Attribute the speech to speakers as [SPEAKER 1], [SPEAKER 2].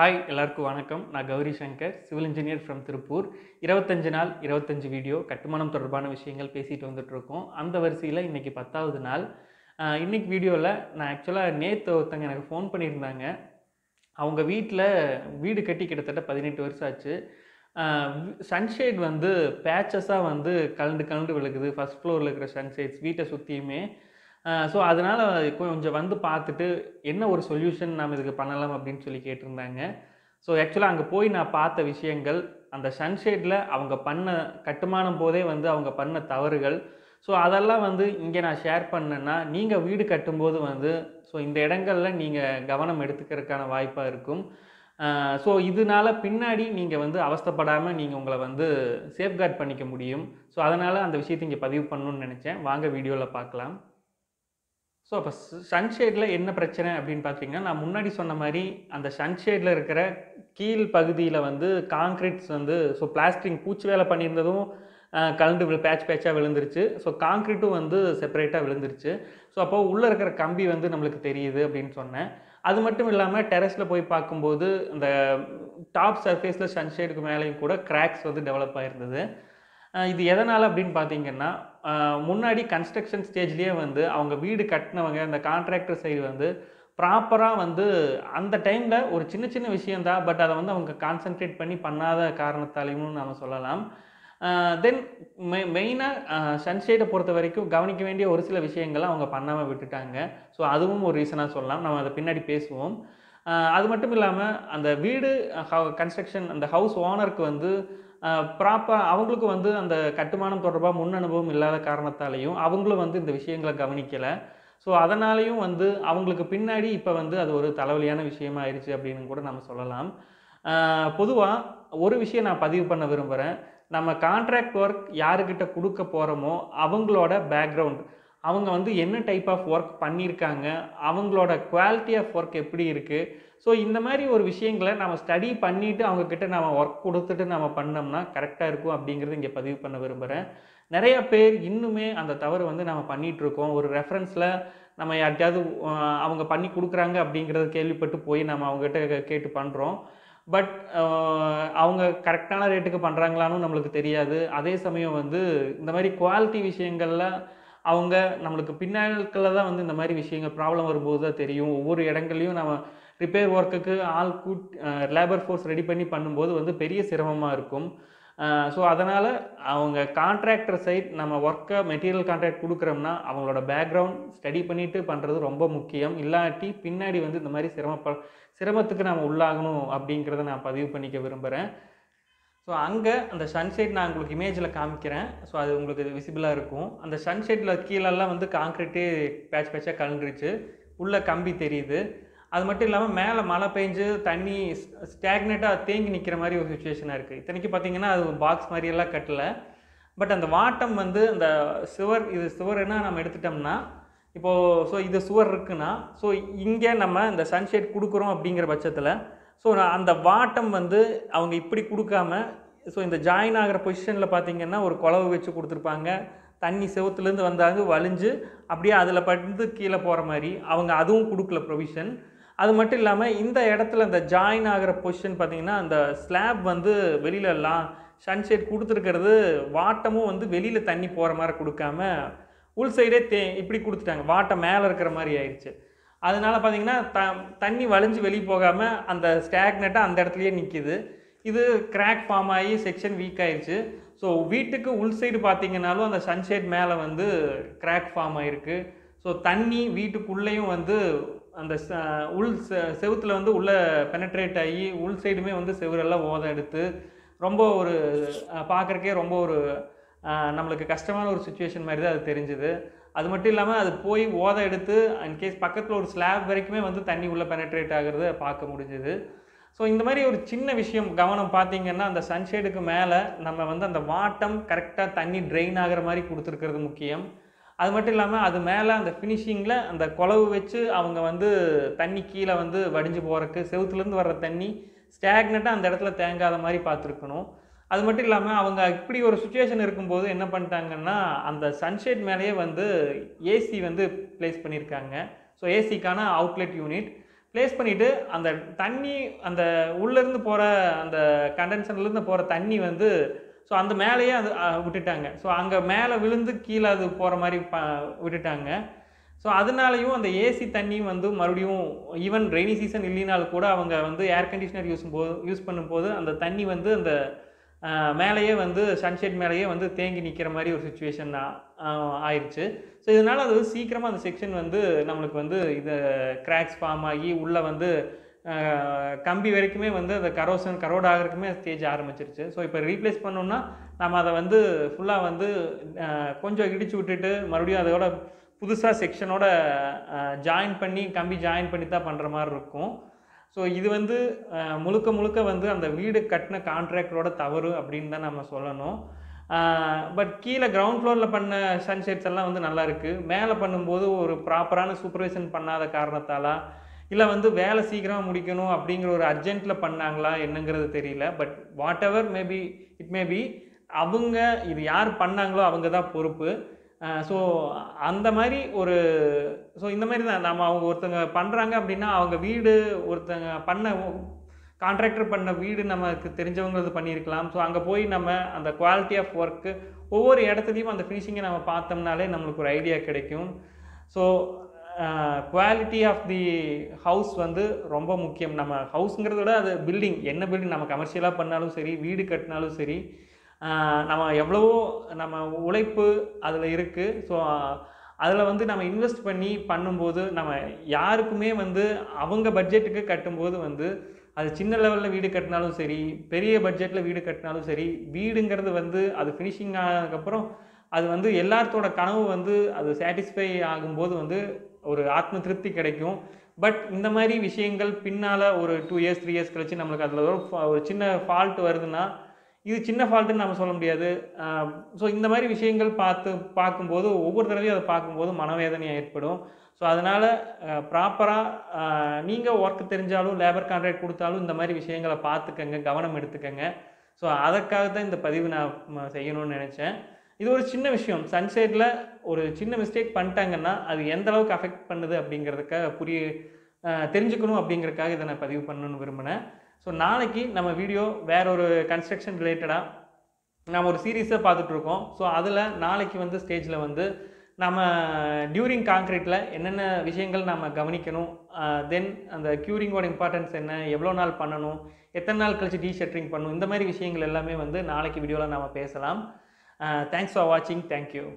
[SPEAKER 1] hi எல்லாருக்கும் வணக்கம் நான் Gowri Shankar civil engineer from Tiruppur இருபத்தஞ்சு நாள் இருபத்தஞ்சு வீடியோ கட்டுமானம் தொடர்பான விஷயங்கள் பேசிகிட்டு வந்துட்டுருக்கோம் அந்த வரிசையில் இன்றைக்கி பத்தாவது நாள் இன்றைக்கி வீடியோவில் நான் ஆக்சுவலாக நேற்று ஒருத்தங்க எனக்கு ஃபோன் பண்ணியிருந்தாங்க அவங்க வீட்டில் வீடு கட்டி கிட்டத்தட்ட பதினெட்டு வருஷம் ஆச்சு சன்ஷேட் வந்து பேச்சஸாக வந்து கலந்து கலந்து விழுகுது ஃபஸ்ட் ஃப்ளோரில் இருக்கிற சன்ஷேட்ஸ் வீட்டை சுற்றியுமே ஸோ அதனால் கொஞ்சம் வந்து பார்த்துட்டு என்ன ஒரு சொல்யூஷன் நம்ம இதுக்கு பண்ணலாம் அப்படின்னு சொல்லி கேட்டிருந்தாங்க ஸோ ஆக்சுவலாக அங்கே போய் நான் பார்த்த விஷயங்கள் அந்த சன்ஷேடில் அவங்க பண்ண கட்டுமானம் போதே வந்து அவங்க பண்ண தவறுகள் ஸோ அதெல்லாம் வந்து இங்கே நான் ஷேர் பண்ணேன்னா நீங்கள் வீடு கட்டும்போது வந்து ஸோ இந்த இடங்களில் நீங்கள் கவனம் எடுத்துக்கிறதுக்கான வாய்ப்பாக இருக்கும் ஸோ இதனால் பின்னாடி நீங்கள் வந்து அவஸ்தப்படாமல் நீங்கள் உங்களை வந்து சேஃப்கார்ட் பண்ணிக்க முடியும் ஸோ அதனால் அந்த விஷயத்தை இங்கே பதிவு பண்ணணும்னு நினச்சேன் வாங்க வீடியோவில் பார்க்கலாம் ஸோ அப்போ சன்ஷேடில் என்ன பிரச்சனை அப்படின்னு பார்த்தீங்கன்னா நான் முன்னாடி சொன்ன மாதிரி அந்த சன்ஷேடில் இருக்கிற கீழ் பகுதியில் வந்து காங்க்ரீட்ஸ் வந்து ஸோ பிளாஸ்டிங் பூச்சி வேலை பண்ணியிருந்ததும் கலந்து பேட்ச் பேட்சாக விழுந்துருச்சு ஸோ காங்க்ரீட்டும் வந்து செப்பரேட்டாக விழுந்துருச்சு ஸோ அப்போது உள்ளே இருக்கிற கம்பி வந்து நம்மளுக்கு தெரியுது அப்படின்னு சொன்னேன் அது மட்டும் இல்லாமல் டெரஸில் போய் பார்க்கும்போது இந்த டாப் சர்ஃபேஸில் சன்ஷேடுக்கு மேலேயும் கூட கிராக்ஸ் வந்து டெவலப் ஆகிருந்தது இது எதனால் அப்படின்னு பார்த்தீங்கன்னா முன்னாடி கன்ஸ்ட்ரக்ஷன் ஸ்டேஜ்லேயே வந்து அவங்க வீடு கட்டினவங்க அந்த கான்ட்ராக்டர் சைடு வந்து ப்ராப்பராக வந்து அந்த டைமில் ஒரு சின்ன சின்ன விஷயந்தான் பட் அதை வந்து அவங்க கான்சென்ட்ரேட் பண்ணி பண்ணாத காரணத்தாலையும் நம்ம சொல்லலாம் தென் மெ மெயினாக சன்ஷேடை பொறுத்த வரைக்கும் கவனிக்க வேண்டிய ஒரு சில விஷயங்களை அவங்க பண்ணாமல் விட்டுட்டாங்க ஸோ அதுவும் ஒரு ரீசனாக சொல்லலாம் நம்ம அதை பின்னாடி பேசுவோம் அது மட்டும் இல்லாமல் அந்த வீடு கன்ஸ்ட்ரக்ஷன் அந்த ஹவுஸ் ஓனருக்கு வந்து ப்ராப்பராக அவங்களுக்கு வந்து அந்த கட்டுமானம் தொடர்பாக முன் அனுபவம் இல்லாத காரணத்தாலேயும் அவங்களும் வந்து இந்த விஷயங்களை கவனிக்கலை ஸோ அதனாலேயும் வந்து அவங்களுக்கு பின்னாடி இப்போ வந்து அது ஒரு தலைவலியான விஷயமா ஆயிடுச்சு அப்படின்னு கூட நம்ம சொல்லலாம் பொதுவாக ஒரு விஷயம் நான் பதிவு பண்ண விரும்புகிறேன் நம்ம கான்ட்ராக்ட் ஒர்க் யாருக்கிட்ட கொடுக்க போகிறோமோ அவங்களோட பேக்ரவுண்ட் அவங்க வந்து என்ன டைப் ஆஃப் ஒர்க் பண்ணியிருக்காங்க அவங்களோட குவாலிட்டி ஆஃப் ஒர்க் எப்படி இருக்குது ஸோ இந்த மாதிரி ஒரு விஷயங்களை நம்ம ஸ்டடி பண்ணிவிட்டு அவங்கக்கிட்ட நம்ம ஒர்க் கொடுத்துட்டு நம்ம பண்ணோம்னா கரெக்டாக இருக்கும் அப்படிங்கிறது இங்கே பதிவு பண்ண விரும்புகிறேன் நிறைய பேர் இன்னுமே அந்த தவறு வந்து நம்ம பண்ணிகிட்ருக்கோம் ஒரு ரெஃபரன்ஸில் நம்ம யார்கிட்டயாவது அவங்க பண்ணி கொடுக்குறாங்க அப்படிங்கிறத கேள்விப்பட்டு போய் நம்ம அவங்ககிட்ட கேட்டு பண்ணுறோம் பட் அவங்க கரெக்டான ரேட்டுக்கு பண்ணுறாங்களான்னு நம்மளுக்கு தெரியாது அதே சமயம் வந்து இந்த மாதிரி குவாலிட்டி விஷயங்களில் அவங்க நம்மளுக்கு பின்னாட்களில் தான் வந்து இந்த மாதிரி விஷயங்கள் ப்ராப்ளம் வரும்போது தான் தெரியும் ஒவ்வொரு இடங்கள்லையும் நம்ம ரிப்பேர் ஒர்க்குக்கு ஆள் கூட் லேபர் ஃபோர்ஸ் ரெடி பண்ணி பண்ணும்போது வந்து பெரிய சிரமமாக இருக்கும் ஸோ அதனால் அவங்க கான்ட்ராக்டர் சைட் நம்ம ஒர்க்கை மெட்டீரியல் கான்ட்ராக்ட் கொடுக்குறோம்னா அவங்களோட பேக்ரவுண்ட் ஸ்டடி பண்ணிவிட்டு பண்ணுறது ரொம்ப முக்கியம் இல்லாட்டி பின்னாடி வந்து இந்த மாதிரி சிரமப்ப சிரமத்துக்கு நாம் உள்ளாகணும் அப்படிங்கிறத நான் பதிவு பண்ணிக்க விரும்புகிறேன் ஸோ அங்கே அந்த சன்ஷேட் நான் உங்களுக்கு இமேஜில் காமிக்கிறேன் ஸோ அது உங்களுக்கு விசிபிளாக இருக்கும் அந்த சன்ஷேட்டில் கீழெல்லாம் வந்து காங்க்ரீட்டே பேட்ச் பேட்சாக கலந்துருச்சு உள்ளே கம்பி தெரியுது அது மட்டும் இல்லாமல் மேலே மழை பெஞ்சு தண்ணி ஸ்டாக்னேட்டாக தேங்கி நிற்கிற மாதிரி ஒரு சுச்சுவேஷனாக இருக்குது இத்தனைக்கு பார்த்தீங்கன்னா அது பாக்ஸ் மாதிரியெல்லாம் கட்டலை பட் அந்த வாட்டம் வந்து அந்த சுவர் இது சுவர் என்ன நம்ம எடுத்துட்டோம்னா இப்போது ஸோ இது சுவர் இருக்குன்னா ஸோ இங்கே நம்ம இந்த சன்ஷேட் கொடுக்குறோம் அப்படிங்கிற பட்சத்தில் ஸோ அந்த வாட்டம் வந்து அவங்க இப்படி கொடுக்காம ஸோ இந்த ஜாயின் ஆகிற பொசிஷனில் பார்த்தீங்கன்னா ஒரு குழவு வச்சு கொடுத்துருப்பாங்க தண்ணி செவத்துலேருந்து வந்தாங்க வலிஞ்சு அப்படியே அதில் பட்டு கீழே போகிற மாதிரி அவங்க அதுவும் கொடுக்கல ப்ரொவிஷன் அது மட்டும் இல்லாமல் இந்த இடத்துல இந்த ஜாயின் ஆகிற பொசிஷன் பார்த்திங்கன்னா அந்த ஸ்லாப் வந்து வெளியிலலாம் சன்ஷேட் கொடுத்துருக்கிறது வாட்டமும் வந்து வெளியில் தண்ணி போகிற மாதிரி கொடுக்காம உள் சைடே தே இப்படி கொடுத்துட்டாங்க வாட்டம் மேலே இருக்கிற மாதிரி ஆயிடுச்சு அதனால் பார்த்திங்கன்னா த தண்ணி வளைஞ்சு வெளியே போகாமல் அந்த ஸ்டாக்னெட்டாக அந்த இடத்துலையே நிற்கிது இது கிராக் ஃபார்ம் ஆகி செக்ஷன் வீக் ஆயிடுச்சு ஸோ வீட்டுக்கு உள் சைடு பார்த்திங்கனாலும் அந்த சன்ஷேட் மேலே வந்து கிராக் ஃபார்ம் ஆகிருக்கு ஸோ தண்ணி வீட்டுக்குள்ளேயும் வந்து அந்த உள் செவுத்தில் வந்து உள்ளே பெனட்ரேட் ஆகி உள் சைடுமே வந்து செவரெல்லாம் ஓதம் எடுத்து ரொம்ப ஒரு பார்க்குறக்கே ரொம்ப ஒரு நம்மளுக்கு கஷ்டமான ஒரு சுச்சுவேஷன் மாதிரி தான் அது தெரிஞ்சுது அது மட்டும் இல்லாமல் அது போய் ஓத எடுத்து இன்கேஸ் பக்கத்தில் ஒரு ஸ்லாப் வரைக்குமே வந்து தண்ணி உள்ளே பெனட்ரேட் ஆகிறது பார்க்க முடிஞ்சுது ஸோ இந்த மாதிரி ஒரு சின்ன விஷயம் கவனம் பார்த்தீங்கன்னா அந்த சன்ஷேடுக்கு மேலே நம்ம வந்து அந்த வாட்டம் கரெக்டாக தண்ணி ட்ரெயின் ஆகிற மாதிரி கொடுத்துருக்கிறது முக்கியம் அது மட்டும் இல்லாமல் அது மேலே அந்த ஃபினிஷிங்கில் அந்த குழவு வச்சு அவங்க வந்து தண்ணி கீழே வந்து வடிஞ்சு போகிறக்கு செவுத்துலேருந்து வர்ற தண்ணி ஸ்டாக்னட்டாக அந்த இடத்துல தேங்காத மாதிரி பார்த்துருக்கணும் அது மட்டும் இல்லாமல் அவங்க இப்படி ஒரு சுச்சுவேஷன் இருக்கும்போது என்ன பண்ணிட்டாங்கன்னா அந்த சன்ஷேட் மேலேயே வந்து ஏசி வந்து ப்ளேஸ் பண்ணியிருக்காங்க ஸோ ஏசிக்கான அவுட்லெட் யூனிட் ப்ளேஸ் பண்ணிவிட்டு அந்த தண்ணி அந்த உள்ளேருந்து போகிற அந்த கண்டென்சன்லேருந்து போகிற தண்ணி வந்து ஸோ அந்த மேலேயே அது விட்டுட்டாங்க ஸோ அங்கே மேலே விழுந்து கீழே அது போகிற மாதிரி ப விட்டுட்டாங்க ஸோ அதனாலையும் அந்த ஏசி தண்ணியும் வந்து மறுபடியும் ஈவன் ரெய்னி சீசன் இல்லைனாலும் கூட அவங்க வந்து ஏர் கண்டிஷனர் யூஸ் போது யூஸ் பண்ணும்போது அந்த தண்ணி வந்து அந்த மேலேயே வந்து சன்ஷைட் மேலேயே வந்து தேங்கி நிற்கிற மாதிரி ஒரு சுச்சுவேஷன் ஆயிடுச்சு ஸோ இதனால் அது சீக்கிரமாக அந்த செக்ஷன் வந்து நம்மளுக்கு வந்து இது கிராக்ஸ் ஃபார்ம் ஆகி உள்ளே வந்து கம்பி வரைக்குமே வந்து அந்த கரோசன் கரோட் ஆகிறதுக்குமே ஸ்டேஜ் ஆரம்பிச்சிருச்சு ஸோ இப்போ ரீப்ளேஸ் பண்ணோம்னா நம்ம அதை வந்து ஃபுல்லாக வந்து கொஞ்சம் இடிச்சு விட்டுட்டு மறுபடியும் அதோட புதுசாக செக்ஷனோட ஜாயின் பண்ணி கம்பி ஜாயின் பண்ணி தான் பண்ணுற மாதிரி இருக்கும் ஸோ இது வந்து முழுக்க முழுக்க வந்து அந்த வீடு கட்டின கான்ட்ராக்டரோட தவறு அப்படின்னு தான் நம்ம சொல்லணும் பட் கீழே கிரவுண்ட் ஃப்ளோரில் பண்ண சன்செட்ஸ் எல்லாம் வந்து நல்லா இருக்குது மேலே பண்ணும்போது ஒரு ப்ராப்பரான சூப்பர்விஷன் பண்ணாத காரணத்தால் இல்லை வந்து வேலை சீக்கிரமாக முடிக்கணும் அப்படிங்கிற ஒரு அர்ஜென்ட்டில் பண்ணாங்களா என்னங்கிறது தெரியல but whatever maybe it maybe அவங்க இது யார் பண்ணாங்களோ அவங்க தான் பொறுப்பு ஸோ அந்த மாதிரி ஒரு ஸோ இந்த மாதிரி தான் நம்ம அவங்க ஒருத்தங்க பண்ணுறாங்க அப்படின்னா அவங்க வீடு ஒருத்தங்க பண்ண கான்ட்ராக்டர் பண்ண வீடு நமக்கு தெரிஞ்சவங்களது பண்ணியிருக்கலாம் ஸோ அங்கே போய் நம்ம அந்த குவாலிட்டி ஆஃப் ஒர்க்கு ஒவ்வொரு இடத்துலையும் அந்த ஃபினிஷிங்கை நம்ம பார்த்தோம்னாலே நம்மளுக்கு ஒரு ஐடியா கிடைக்கும் so quality of the house வந்து ரொம்ப முக்கியம் நம்ம ஹவுஸுங்கிறத விட அது பில்டிங் என்ன பில்டிங் நம்ம கமர்ஷியலாக பண்ணாலும் சரி வீடு கட்டினாலும் சரி நம்ம எவ்வளவோ நம்ம உழைப்பு அதில் இருக்குது ஸோ அதில் வந்து நம்ம இன்வெஸ்ட் பண்ணி பண்ணும்போது நம்ம யாருக்குமே வந்து அவங்க பட்ஜெட்டுக்கு கட்டும்போது வந்து அது சின்ன லெவலில் வீடு கட்டினாலும் சரி பெரிய பட்ஜெட்டில் வீடு கட்டினாலும் சரி வீடுங்கிறது வந்து அது ஃபினிஷிங் ஆனதுக்கப்புறம் அது வந்து எல்லாத்தோட கனவு வந்து அது சாட்டிஸ்ஃபை ஆகும்போது வந்து ஒரு ஆத்ம திருப்தி கிடைக்கும் பட் இந்த மாதிரி விஷயங்கள் பின்னால் ஒரு டூ இயர்ஸ் த்ரீ இயர்ஸ் கழிச்சு நம்மளுக்கு அதில் ஒரு சின்ன ஃபால்ட் வருதுன்னா இது சின்ன ஃபால்ட்டுன்னு நம்ம சொல்ல முடியாது ஸோ இந்த மாதிரி விஷயங்கள் பார்த்து பார்க்கும்போது ஒவ்வொரு தடவையும் அதை பார்க்கும்போது மனவேதனையாக ஏற்படும் ஸோ அதனால் ப்ராப்பராக நீங்கள் ஒர்க் தெரிஞ்சாலும் லேபர் கான்ட்ராக்ட் கொடுத்தாலும் இந்த மாதிரி விஷயங்களை பார்த்துக்கங்க கவனம் எடுத்துக்கங்க ஸோ அதற்காக தான் இந்த பதிவு நான் செய்யணும்னு நினச்சேன் இது ஒரு சின்ன விஷயம் சன்சைடில் ஒரு சின்ன மிஸ்டேக் பண்ணிட்டாங்கன்னா அது எந்த அளவுக்கு அஃபெக்ட் பண்ணுது அப்படிங்கிறதுக்காக புரிய தெரிஞ்சுக்கணும் அப்படிங்கிறதுக்காக இதை நான் பதிவு பண்ணணும்னு விரும்பினேன் ஸோ நாளைக்கு நம்ம வீடியோ வேற ஒரு கன்ஸ்ட்ரக்ஷன் ரிலேட்டடாக நம்ம ஒரு சீரீஸை பார்த்துட்ருக்கோம் ஸோ அதில் நாளைக்கு வந்து ஸ்டேஜில் வந்து நம்ம டியூரிங் காங்க்ரீட்டில் என்னென்ன விஷயங்கள் நம்ம கவனிக்கணும் தென் அந்த க்யூரிங்கோட இம்பார்ட்டன்ஸ் என்ன எவ்வளோ நாள் பண்ணணும் எத்தனை நாள் கழிச்சு டீஷர்ட்ரிங் பண்ணணும் இந்த மாதிரி விஷயங்கள் எல்லாமே வந்து நாளைக்கு வீடியோவில் நம்ம பேசலாம் தேங்க்ஸ் ஃபார் வாட்சிங் தேங்க்யூ